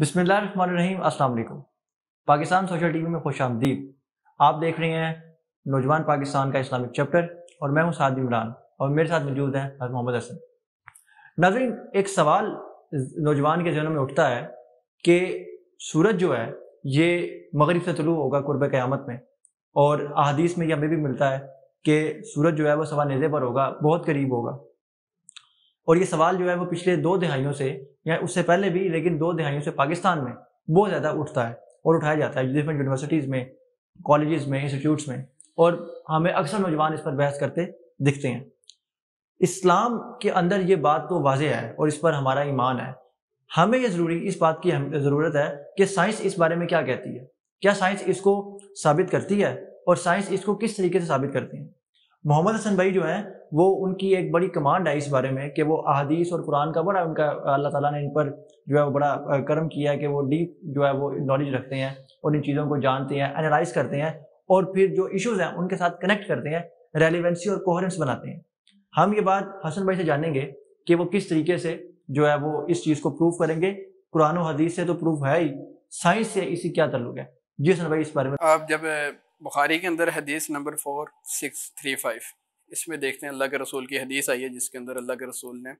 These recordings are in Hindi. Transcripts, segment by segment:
बिसमीम असलम पाकिस्तान सोशल टीवी में खुश आमदीद आप देख रहे हैं नौजवान पाकिस्तान का इस्लामिक चैप्टर और मैं हूं साद इमरान और मेरे साथ मौजूद हैं हज मोहम्मद हसन नाजरीन एक सवाल नौजवान के जन्म में उठता है कि सूरज जो है ये मगरब से तलु होगा कुर्ब क़्यामत में और अदीस में यह हमें भी मिलता है कि सूरज जो है वह सवा नज़े पर होगा बहुत करीब होगा और ये सवाल जो है वो पिछले दो दहाइयों से या उससे पहले भी लेकिन दो दहाइयों से पाकिस्तान में बहुत ज़्यादा उठता है और उठाया जाता है डिफरेंट यूनिवर्सिटीज़ में कॉलेज में इंस्टीट्यूट्स में और हमें अक्सर नौजवान इस पर बहस करते दिखते हैं इस्लाम के अंदर ये बात तो वाजह है और इस पर हमारा ईमान है हमें यह ज़रूरी इस बात की ज़रूरत है कि साइंस इस बारे में क्या कहती है क्या साइंस इसको साबित करती है और साइंस इसको किस तरीके से साबित करती है मोहम्मद हसन भाई जो हैं वो उनकी एक बड़ी कमांड है इस बारे में कि वो अहदीस और कुरान का बड़ा उनका अल्लाह ताला ने इन पर जो है वो बड़ा कर्म किया है कि वो डीप जो है वो नॉलेज रखते हैं और इन चीज़ों को जानते हैं एनालाइज करते हैं और फिर जो इश्यूज़ हैं उनके साथ कनेक्ट करते हैं रेलिवेंसी और कोहरेंस बनाते हैं हम ये बात हसन भाई से जानेंगे कि वो किस तरीके से जो है वो इस चीज़ को प्रूव करेंगे कुरान हदीस से तो प्रूफ है ही साइंस से इसी क्या तल्लुक है जी हसन भाई इस बारे में आप जब बुखारी के अंदर हदीस number four six three five इसमें देखते हैं अल्लाह के रसूल की हदीस आई है जिसके अंदर अल्लाह के रसूल ने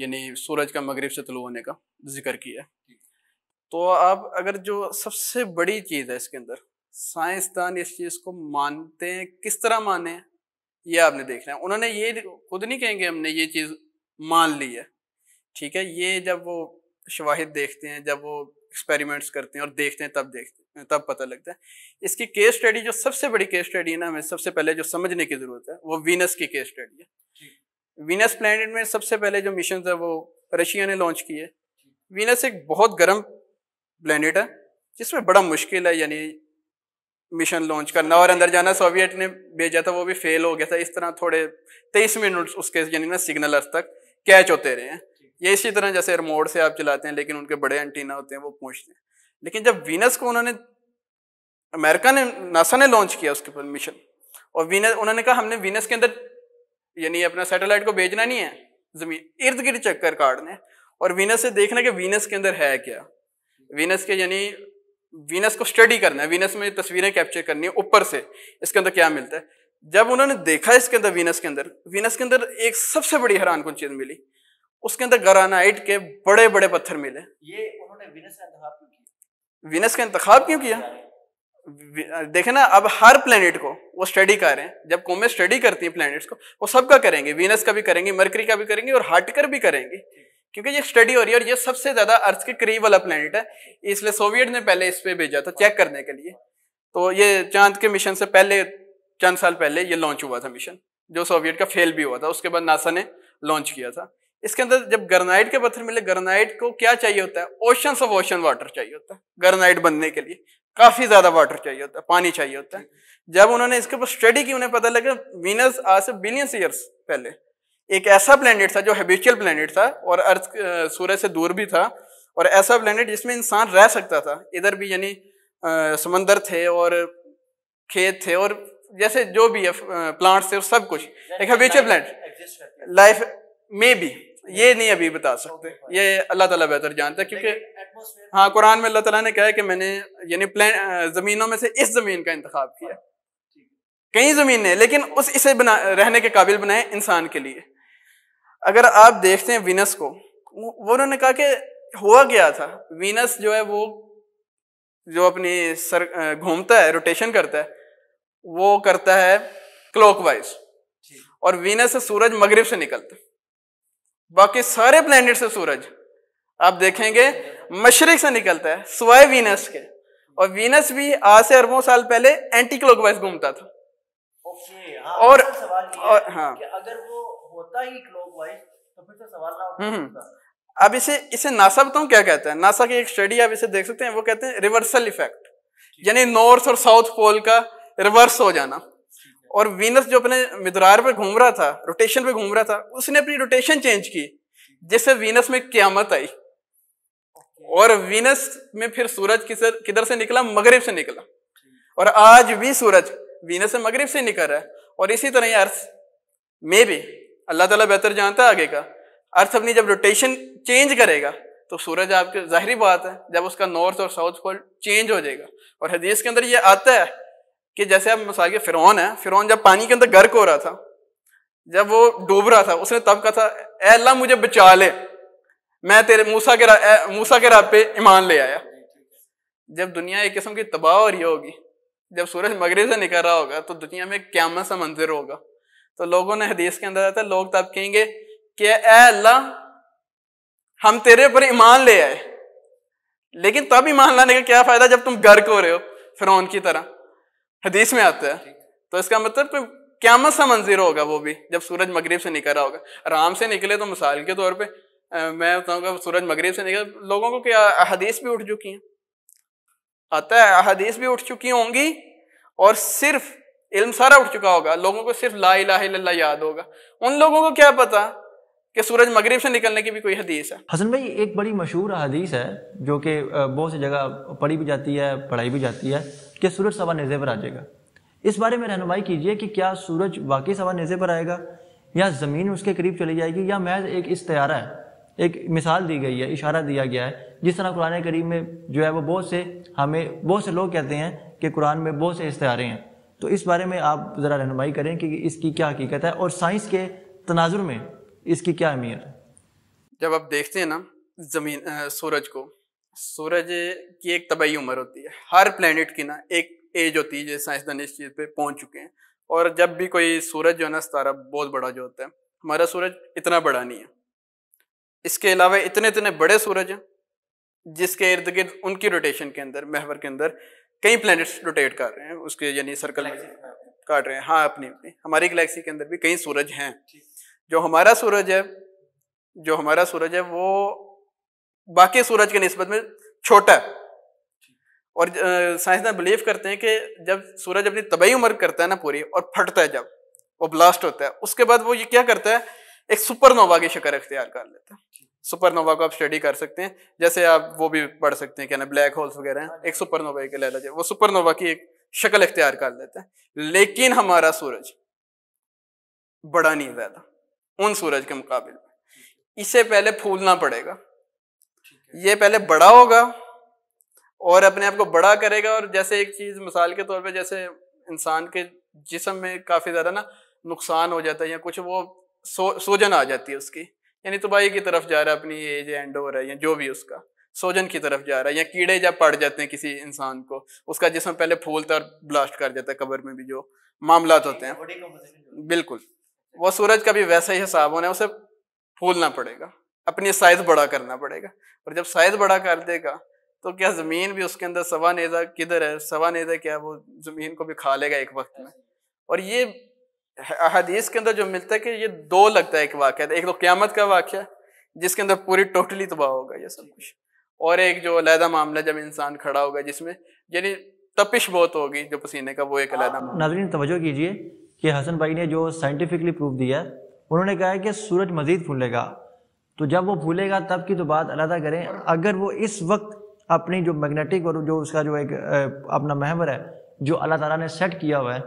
यानी सूरज का मगरिब से तलु होने का जिक्र किया तो अब अगर जो सबसे बड़ी चीज़ है इसके अंदर साइंसदान इस चीज़ को मानते हैं किस तरह माने ये आपने देखना है उन्होंने ये खुद नहीं कहेंगे हमने ये चीज़ मान ली है ठीक है ये जब वो शवाहिद देखते हैं जब वो एक्सपेरिमेंट्स करते हैं और देखते हैं तब देखते हैं तब पता लगता है इसकी केस स्टडी जो सबसे बड़ी केस स्टडी है ना हमें सबसे पहले जो समझने की ज़रूरत है वो वीनस की केस स्टडी है वीनस प्लानट में सबसे पहले जो मिशन है वो रशिया ने लॉन्च किए वीनस एक बहुत गर्म प्लानट है जिसमें बड़ा मुश्किल है यानी मिशन लॉन्च करना और अंदर जाना सोवियत ने भेजा था वो भी फेल हो गया था इस तरह थोड़े तेईस मिनट उसके यानी ना सिग्नल तक कैच होते रहे हैं ये इसी तरह जैसे रिमोट से आप चलाते हैं लेकिन उनके बड़े एंटीना होते हैं वो पूछते हैं लेकिन जब वीनस को उन्होंने अमेरिका ने नासा ने लॉन्च किया उसके ऊपर मिशन और वीनस उन्होंने कहा हमने वीनस के अंदर यानी अपना सैटेलाइट को भेजना नहीं है जमीन इर्द गिर्द चक्कर काटने और वीनस से देखना कि वीनस के अंदर है क्या वीनस के यानी वीनस को स्टडी करना है वीनस में तस्वीरें कैप्चर करनी है ऊपर से इसके अंदर क्या मिलता है जब उन्होंने देखा इसके अंदर वीनस के अंदर वीनस के अंदर एक सबसे बड़ी हैरान कन चीज़ मिली उसके अंदर ग्रानाइट के बड़े बड़े पत्थर मिले ये उन्होंने विनस का इंतखाब क्यों किया देखे ना अब हर प्लेनेट को वो स्टडी कर रहे हैं जब कोमे स्टडी करती है प्लेनेट्स को वो सबका करेंगे वीनस का भी करेंगे मरकरी का भी करेंगे और हार्टिकर भी करेंगे क्योंकि ये स्टडी हो रही है और ये सबसे ज्यादा अर्थ के करीब वाला प्लेनेट है इसलिए सोवियत ने पहले इस पर भेजा था चेक करने के लिए तो ये चांद के मिशन से पहले चंद साल पहले ये लॉन्च हुआ था मिशन जो सोवियत का फेल भी हुआ था उसके बाद नासा ने लॉन्च किया था इसके अंदर जब गर्नाइट के पत्थर मिले गर्नाइट को क्या चाहिए होता है ओशन ऑफ ओशन वाटर चाहिए होता है गर्नाइट बनने के लिए काफी ज्यादा वाटर चाहिए होता है पानी चाहिए होता है जब उन्होंने इसके ऊपर स्टडी की उन्हें पता लगा वीनस आज से बिलियंस ईयर्स पहले एक ऐसा प्लेनेट था जो हैबिचुअल प्लेनेट था और अर्थ सूरज से दूर भी था और ऐसा प्लेनेट जिसमें इंसान रह सकता था इधर भी यानी समंदर थे और खेत थे और जैसे जो भी है प्लांट्स थे सब कुछ एक हैबिचुअल प्लानट लाइफ में भी ये नहीं अभी बता सकते ये अल्लाह ताला बेहतर जानता है क्योंकि हाँ कुरान में अल्लाह ताला ने कहा है कि मैंने यानी प्लान ज़मीनों में से इस ज़मीन का इंतखब किया कई ज़मीन है लेकिन उस इसे बना रहने के काबिल बनाए इंसान के लिए अगर आप देखते हैं वीनस को वो उन्होंने कहा कि हुआ गया था वीनस जो है वो जो अपनी सर घूमता है रोटेशन करता है वो करता है क्लॉकवाइज और वीनस से सूरज मगरिब से निकलता है बाकी सारे प्लैनेट से सूरज आप देखेंगे मशरक से निकलता है सिवाय वीनस के और वीनस भी आज से अरबों साल पहले एंटी क्लॉकवाइज घूमता था ओके, हाँ, और, अच्छा और हाँ अगर वो होता ही क्लॉकवाइज तो, तो सवाल हम्म। अब इसे इसे नासा बताऊँ क्या कहते हैं नासा की एक स्टडी आप इसे देख सकते हैं वो कहते हैं रिवर्सल इफेक्ट यानी नॉर्थ और साउथ पोल का रिवर्स हो जाना और वीनस जो अपने मिदरार पे घूम रहा था रोटेशन पे घूम रहा था उसने अपनी रोटेशन चेंज की जिससे वीनस में क्यामत आई और वीनस में फिर सूरज किसर किधर से निकला मगरिब से निकला और आज भी सूरज वीनस से मगरिब से निकल रहा है और इसी तरह अर्थ मे भी अल्लाह ताला बेहतर जानता है आगे का अर्थ अपनी जब रोटेशन चेंज करेगा तो सूरज आपके जाहरी बात है जब उसका नॉर्थ और साउथ पोल चेंज हो जाएगा और हदीस के अंदर ये आता है कि जैसे आप मिसाल के फिरौन है फिरौन जब पानी के अंदर गर्क हो रहा था जब वो डूब रहा था उसने तब कहा था अल्लाह मुझे बचा ले मैं तेरे मूसा के मूसा के राह पे ईमान ले आया जब दुनिया एक किस्म की तबाह हो रही होगी जब सूरज मगरब से निकल रहा होगा तो दुनिया में क्यामत सा मंजर होगा तो लोगों ने हदीस के अंदर आता लोग तब कहेंगे कि अल्लाह हम तेरे पर ईमान ले आए लेकिन तब ईमान लाने का क्या फायदा जब तुम गर्क हो रहे हो फिरौन की तरह हदीस में आता है तो इसका मतलब क्यामत सा मंजिर होगा वो भी जब सूरज मगरिब से निकल रहा होगा आराम से निकले तो मिसाल के तौर पर मैं बताऊँगा सूरज मगरिब से निकले लोगों को क्या अहदीस भी उठ चुकी हैं आता है अहदीस भी उठ चुकी होंगी और सिर्फ इल्म सारा उठ चुका होगा लोगों को सिर्फ ला इला याद होगा उन लोगों को क्या पता कि सूरज मगरिब से निकलने की भी कोई हदीस है हसन भाई एक बड़ी मशहूर हदीस है जो कि बहुत सी जगह पढ़ी भी जाती है पढ़ाई भी जाती है कि सूरज सवा नजे पर आ जाएगा इस बारे में रहनुमाई कीजिए कि क्या सूरज वाकई सवा नज़े पर आएगा या ज़मीन उसके करीब चली जाएगी या महज एक इस्तारा है एक मिसाल दी गई है इशारा दिया गया है जिस तरह कुरान करीम में जो है वो बहुत से हमें बहुत से लोग कहते हैं कि कुरान में बहुत से इस्तारे हैं तो इस बारे में आप ज़रा रहनुमाई करें कि इसकी क्या हकीकत है और साइंस के तनाजुर में इसकी क्या अहमियत है जब आप देखते हैं ना ज़मीन सूरज को सूरज की एक तबई उम्र होती है हर प्लेनेट की ना एक एज होती है जैसे साइंसदान इस चीज़ पे पहुंच चुके हैं और जब भी कोई सूरज जो है ना सतारा बहुत बड़ा जो होता है हमारा सूरज इतना बड़ा नहीं है इसके अलावा इतने इतने बड़े सूरज हैं जिसके इर्द गिर्द उनकी रोटेशन के अंदर महवर के अंदर कई प्लैनेट्स रोटेट कर रहे हैं उसके यानी सर्कल काट रहे हैं हाँ अपनी अपनी हमारी गलेक्सी के अंदर भी कई सूरज हैं जो हमारा सूरज है जो हमारा सूरज है वो बाकी सूरज के नस्बत में छोटा है और साइंसदान बिलीव करते हैं कि जब सूरज अपनी तबाही उम्र करता है ना पूरी और फटता है जब वो ब्लास्ट होता है उसके बाद वो ये क्या करता है एक सुपरनोवा की शक्ल अख्तियार कर लेता है सुपरनोवा को आप स्टडी कर सकते हैं जैसे आप वो भी पढ़ सकते हैं क्या ना ब्लैक होल्स वगैरह हैं एक सुपरनोवा के लहला वो सुपरनोवा की एक शक्ल अख्तियार कर लेता है लेकिन हमारा सूरज बड़ा नहीं ज्यादा उन सूरज के मुकाबले में इससे पहले फूलना पड़ेगा ये पहले बड़ा होगा और अपने आप को बड़ा करेगा और जैसे एक चीज मिसाल के तौर पे जैसे इंसान के जिसम में काफी ज्यादा ना नुकसान हो जाता है या कुछ वो सो, सोजन आ जाती है उसकी यानी तबाही की तरफ जा रहा है अपनी एज एंड हो रहा है या जो भी उसका सोजन की तरफ जा रहा है या कीड़े जब पड़ जाते हैं किसी इंसान को उसका जिसम पहले फूलता और ब्लास्ट कर जाता है कबर में भी जो मामला होते हैं बिल्कुल वो सूरज का भी वैसा ही हिसाब होना है उसे फूलना पड़ेगा अपनी साइज बड़ा करना पड़ेगा और जब साइज बड़ा कर देगा तो क्या ज़मीन भी उसके अंदर सवा नेजा किधर है सवा नेजा क्या वो ज़मीन को भी खा लेगा एक वक्त में और ये हदीस के अंदर जो मिलता है कि ये दो लगता है एक वाक़ एक तो क़्यामत का है जिसके अंदर पूरी टोटली तबाह होगा ये सब कुछ और एक जो अलहदा मामला जब इंसान खड़ा होगा जिसमें यानी तपिश बहुत होगी जो पसीने का वो एक अलहदा नाजरीन तवज्जो कीजिए कि हसन भाई ने जो साइंटिफिकली प्रूफ दिया उन्होंने कहा है कि सूरज मजीद फूलेगा तो जब वो भूलेगा तब की तो बात अलहदा करें अगर वो इस वक्त अपनी जो मैग्नेटिक और जो उसका जो एक अपना महवर है जो अल्लाह ताला ने सेट किया हुआ है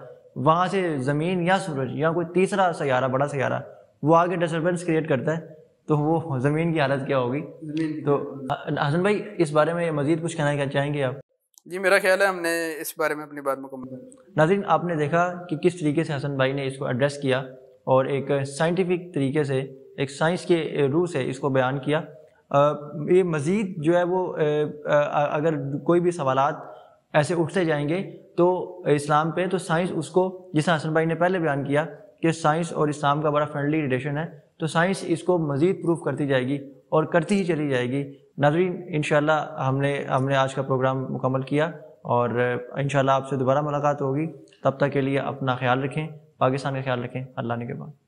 वहाँ से ज़मीन या सूरज या कोई तीसरा सयारा बड़ा सयारा वो आगे डिस्टर्बेंस क्रिएट करता है तो वो ज़मीन की हालत क्या होगी तो हसन भाई इस बारे में मज़ीद कुछ कहना क्या चाहेंगे आप जी मेरा ख्याल है हमने इस बारे में अपनी बात मुकम्मल नाजिन आपने देखा कि किस तरीके से हसन भाई ने इसको एड्रेस किया और एक साइंटिफिक तरीके से एक साइंस के रूस से इसको बयान किया ये मज़ीद जो है वो अगर कोई भी सवाल ऐसे उठते जाएंगे तो इस्लाम पे तो साइंस उसको जिस हसन भाई ने पहले बयान किया कि साइंस और इस्लाम का बड़ा फ्रेंडली रिलेशन है तो साइंस इसको मज़ीद प्रूफ करती जाएगी और करती ही चली जाएगी नाजरीन इन हमने हमने आज का प्रोग्राम मुकम्मल किया और इन आपसे दोबारा मुलाकात होगी तब तक के लिए अपना ख्याल रखें पाकिस्तान का ख्याल रखें अल्लाह ने के बाद